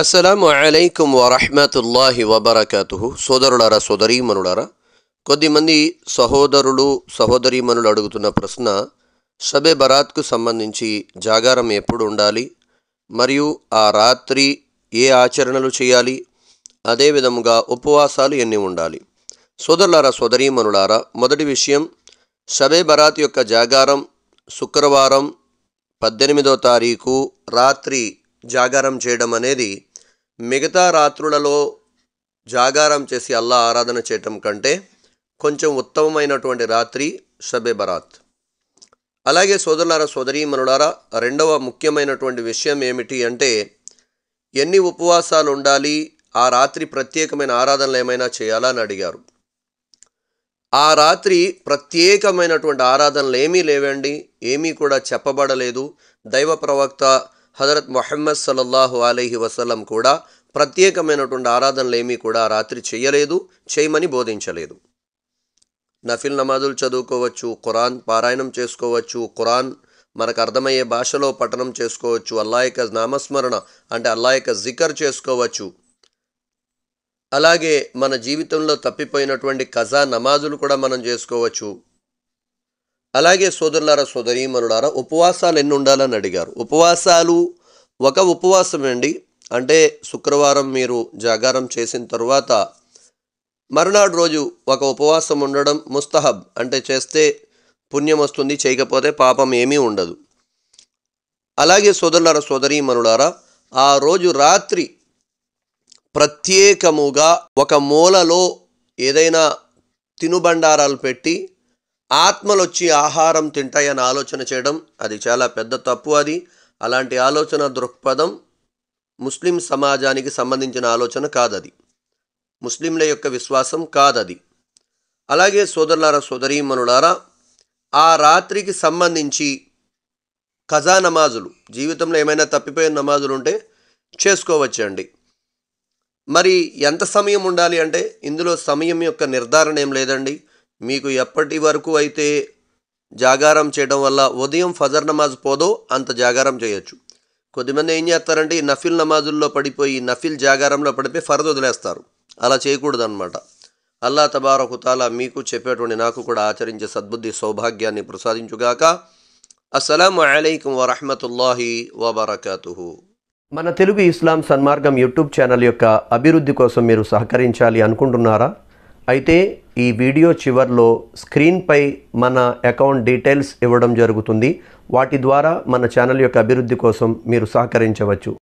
అస్సలం అలైకుం వరహమతుల్లాహి వబర్కతు సోదరులారా సోదరీమనులారా కొద్దిమంది సహోదరులు సహోదరీమనులు అడుగుతున్న ప్రశ్న షబే బరాత్కు సంబంధించి జాగారం ఎప్పుడు ఉండాలి మరియు ఆ రాత్రి ఏ ఆచరణలు చేయాలి అదేవిధముగా ఉపవాసాలు ఎన్ని ఉండాలి సోదరులారా సోదరీమనులారా మొదటి విషయం షబే బరాత్ యొక్క జాగారం శుక్రవారం పద్దెనిమిదో తారీఖు రాత్రి జాగారం చేయడం అనేది మిగతా రాత్రులలో జాగారం చేసి అల్లా ఆరాధన చేయటం కంటే కొంచెం ఉత్తమమైనటువంటి రాత్రి షబే బరాత్ అలాగే సోదరులారా మనులారా రెండవ ముఖ్యమైనటువంటి విషయం ఏమిటి అంటే ఎన్ని ఉపవాసాలు ఉండాలి ఆ రాత్రి ప్రత్యేకమైన ఆరాధనలు ఏమైనా చేయాలా అని అడిగారు ఆ రాత్రి ప్రత్యేకమైనటువంటి ఆరాధనలు ఏమీ లేవండి ఏమీ కూడా చెప్పబడలేదు దైవ ప్రవక్త హజరత్ మొహమ్మద్ సలల్లాహు అలైహి వసలం కూడా ప్రత్యేకమైనటువంటి ఆరాధనలు ఏమీ కూడా రాత్రి చేయలేదు చేయమని బోధించలేదు నఫిల్ నమాజులు చదువుకోవచ్చు ఖురాన్ పారాయణం చేసుకోవచ్చు ఖురాన్ మనకు అర్థమయ్యే భాషలో పఠనం చేసుకోవచ్చు అల్లా యొక్క నామస్మరణ అంటే అల్లా యొక్క జికర్ చేసుకోవచ్చు అలాగే మన జీవితంలో తప్పిపోయినటువంటి కజా నమాజులు కూడా మనం చేసుకోవచ్చు అలాగే సోదరులారా సోదరీమనులారా ఉపవాసాలు ఎన్ని ఉండాలని అడిగారు ఉపవాసాలు ఒక ఉపవాసం అండి అంటే శుక్రవారం మీరు జాగారం చేసిన తర్వాత మరునాడు రోజు ఒక ఉపవాసం ఉండడం ముస్తహబ్ అంటే చేస్తే పుణ్యం వస్తుంది చేయకపోతే పాపం ఏమీ ఉండదు అలాగే సోదరీ మనుడారా ఆ రోజు రాత్రి ప్రత్యేకముగా ఒక మూలలో ఏదైనా తినుబండారాలు పెట్టి ఆత్మలు వచ్చి ఆహారం తింటాయని ఆలోచన చేయడం అది చాలా పెద్ద తప్పు అది అలాంటి ఆలోచన దృక్పథం ముస్లిం సమాజానికి సంబంధించిన ఆలోచన కాదది ముస్లింల యొక్క విశ్వాసం కాదది అలాగే సోదరులారా మనులారా ఆ రాత్రికి సంబంధించి ఖజా నమాజులు జీవితంలో ఏమైనా తప్పిపోయిన నమాజులు ఉంటే చేసుకోవచ్చండి మరి ఎంత సమయం ఉండాలి అంటే ఇందులో సమయం యొక్క నిర్ధారణ ఏం లేదండి మీకు ఎప్పటి వరకు అయితే జాగారం చేయడం వల్ల ఉదయం ఫజర్ నమాజ్ పోదో అంత జాగారం చేయొచ్చు కొద్దిమంది ఏం చేస్తారంటే ఈ నఫిల్ నమాజుల్లో పడిపోయి నఫిల్ జాగారంలో పడిపోయి ఫరద్ వదిలేస్తారు అలా చేయకూడదు అనమాట అల్లా తబారకుతాలా మీకు చెప్పేటువంటి నాకు కూడా ఆచరించే సద్బుద్ధి సౌభాగ్యాన్ని ప్రసాదించుగాక అస్సలం అలైకం వరహమతుల్లాహి వబర్కతు మన తెలుగు ఇస్లాం సన్మార్గం యూట్యూబ్ ఛానల్ యొక్క అభివృద్ధి కోసం మీరు సహకరించాలి అనుకుంటున్నారా అయితే ఈ వీడియో చివర్లో స్క్రీన్పై మన అకౌంట్ డీటెయిల్స్ ఇవ్వడం జరుగుతుంది వాటి ద్వారా మన ఛానల్ యొక్క అభివృద్ధి కోసం మీరు సహకరించవచ్చు